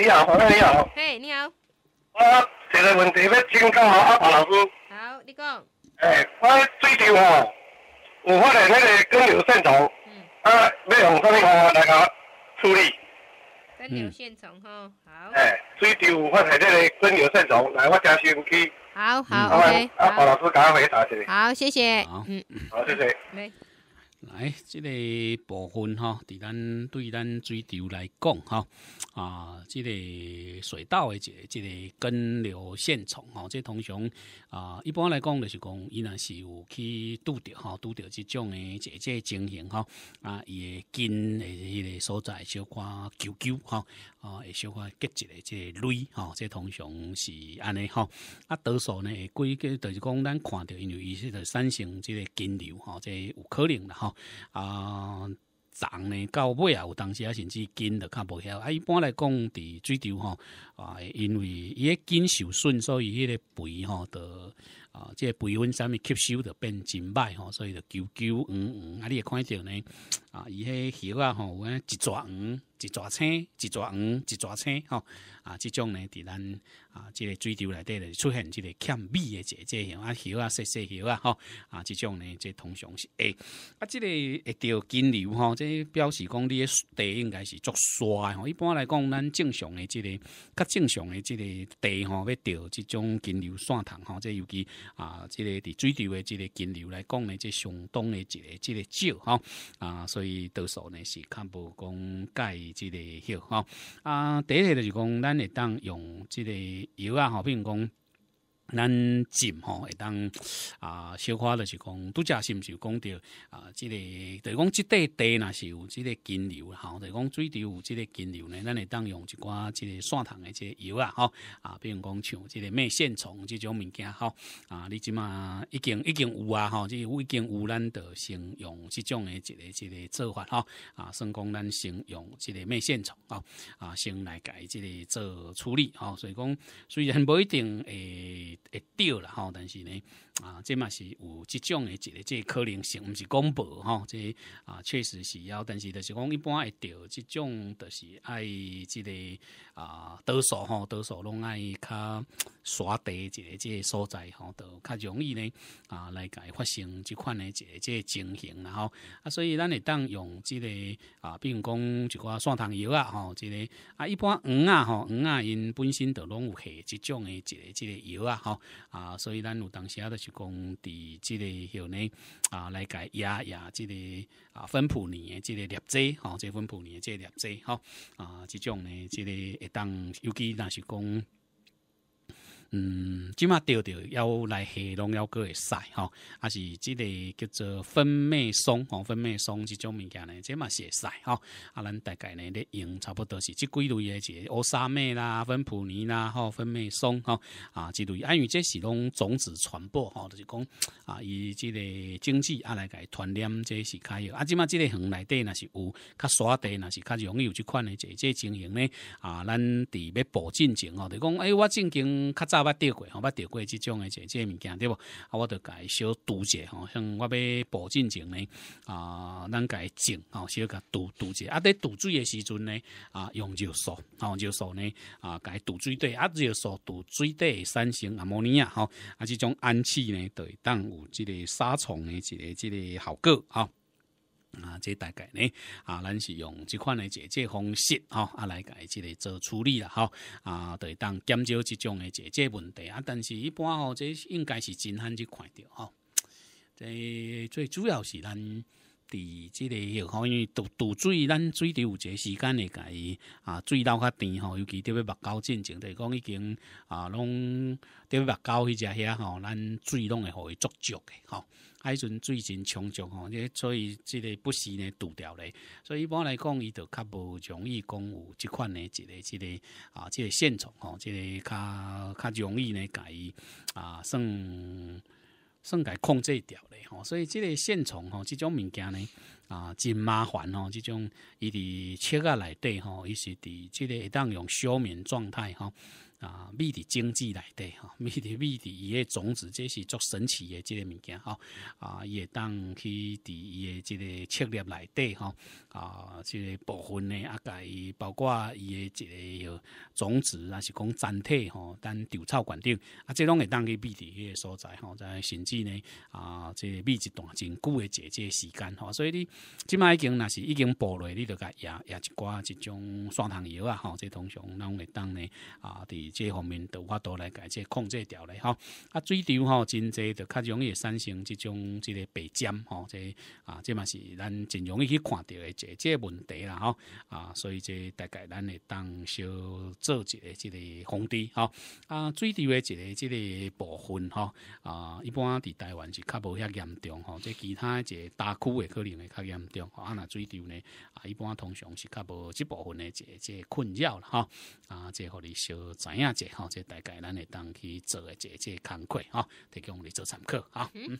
你好，欢迎你好。哎，你好。我一个问题要请教阿华老师。好，你讲。哎，我水渠吼有发下那个耕牛线虫，啊，要用什么方法来处理？耕牛线虫哈，好。哎，水渠有发下这个耕牛线虫来，我家先去。好好，OK。阿华老师赶快回答一下。好，谢谢。好，好，谢谢。没。来，这个部分哈，对咱对咱水道来讲哈，啊，这个水稻的一个一个根流线成哈，这通常啊，一般来讲就是讲，伊若是有去拄着哈，拄着这种的这这情形哈，啊，伊的根的所在小块揪揪哈，啊，会小块结个的这蕊哈，这通常是安尼哈，啊，多数呢，会归结就是讲咱看到，因为伊是在产生这个根瘤哈，这有可能啦哈。啊，长呢到尾啊，有当时啊，甚至金都较无晓。啊，一般来讲，伫水钓吼，啊，因为伊个金受损，所以迄个肥吼，得啊，即个肥温啥物吸收着变真歹吼，所以就九九五五，啊，你会看着呢，啊，伊迄鱼啊吼，有安一撮黄。一撮青，一撮黄，一撮青，吼啊！即种呢，伫咱啊，即个水流内底咧出现即个欠米的即即样啊，叶啊，细细叶啊，吼啊！即种呢，即通常是会啊，即个着金流吼，即表示讲你个地应该是足衰吼。一般来讲，咱正常的即个较正常的即个地吼，要钓即种金流线塘吼，即尤其啊，即个伫水流的即个金流来讲呢，即相当的即个即个少哈啊，所以多数呢是较无讲介。即个吼，啊，第一个就是讲，咱会当用即个药啊，比并讲。咱浸吼，会当啊，小可就是讲，拄则是毋是讲着啊？这个就讲即块地若是有，即个金牛吼，就讲水底有即个金流呢。咱会当用一寡，即个线糖的即个油啊，吼，啊，比如讲像即个咩线虫即种物件，吼，啊，你即满已经已经有啊，吼、即个已经有咱着先用即种的一个一个做法，吼，啊，算讲咱先用即个咩线虫，啊啊，先来改即个做处理，哈。所以讲，虽然不一定诶。会钓啦吼，但是呢，啊，这嘛是有即种的，一个这可能性，毋是公布吼，这啊，确实是要，但是就是讲一般会钓即种，就是爱即个啊，多数吼，多数拢爱较刷地一个这所在吼，都较容易呢啊，来改发生即款的这个情形，然后啊，所以咱会当用即个啊，比如讲一寡线糖油啊吼，即个啊，一般鱼啊吼，鱼啊因本身就拢有下即种的一个这个油啊。啊，所以咱有当时啊，就是讲在即个叫呢啊，来解压压即个啊分谱呢，这类练习即个分谱呢，这练习哈啊，即种呢，这个会当，尤其若是讲。嗯，即马钓钓要来黑拢要会使吼，抑是即个叫做分麦松吼，分麦松即种物件呢？即嘛是会使吼，啊，咱大概呢咧用差不多是即几类个，一个乌沙麦啦，分普尼啦，吼，分麦松吼啊，即类，因为这是拢种子传播吼，就是讲啊，以即个种子啊来伊传染，这是开药啊，即马即个园内底若是有较沙地，若是较容易有即款呢，即即经营呢啊，咱伫要保进前吼，就讲诶我正经较早。早捌钓过，吼，捌钓过即种诶，即即物件，对无啊，我甲伊小堵者，吼，像我要保进前呢，啊、咱家伊种，吼，小甲堵堵者。啊，伫堵水诶时阵呢，啊，用尿素，吼、哦，尿素呢，啊，甲伊堵水底，啊，尿素堵水底诶产生阿摩尼亚，吼，啊，即种氨气呢，会当有即个杀虫诶，一个即个效果，吼、啊，这大概呢，啊，咱是用这款的解决方式哈，啊来改这个做处理了哈，啊，对，当减少这种的解决问题啊，但是一般哦，这应该是真罕去看掉哈，这最主要是咱。伫即个，可为堵堵水，咱水池有一个时间会伊啊，水流较甜吼，尤其特别目胶进前，就是讲已经啊，拢特别目胶迄只遐吼，咱水拢会互伊作足嘅吼，啊，迄阵水真充足吼，即所以即个不时呢堵掉咧，所以一般来讲，伊就较无容易讲有即款呢一个即个啊，即个线虫吼，即个较较容易呢伊啊，算。算该控制掉咧吼，所以即个线虫吼，即种物件呢，啊，真麻烦吼，即种伊伫巢啊内底吼，伊是伫即个会当用休眠状态吼。啊，秘的经济来底哈，秘 的秘的伊个种子，这是足神奇嘅即个物件吼。啊，也当去伫伊个即个策略来底吼。啊，即个部分呢，啊，该包括伊个即个种子，啊，是讲整体吼，等稻草管顶啊，即拢会当去秘的迄个所在吼，在甚至呢，啊，即秘一段真久嘅姐个时间吼。所以你即卖已经那是已经播落，你就该也也一寡一种酸糖油啊，吼，即通常拢会当呢，啊，伫。这方面都或法度来改，这控制掉咧吼。啊，水痘吼真侪，就较容易产生这种这个鼻尖吼。这啊，这嘛是咱真容易去看到的这这问题啦吼。啊，所以这大概咱会当小做一个这个防治吼。啊，水痘的一个这个部分吼啊，一般伫台湾是较无遐严重吼。这其他一个大区的可能会较严重。啊，那水痘呢啊，一般通常是较无这部分的这这困扰了哈。啊，这互你小知。姐者吼，这大概咱会当去做的姐姐，工课吼，提供你做参考嗯。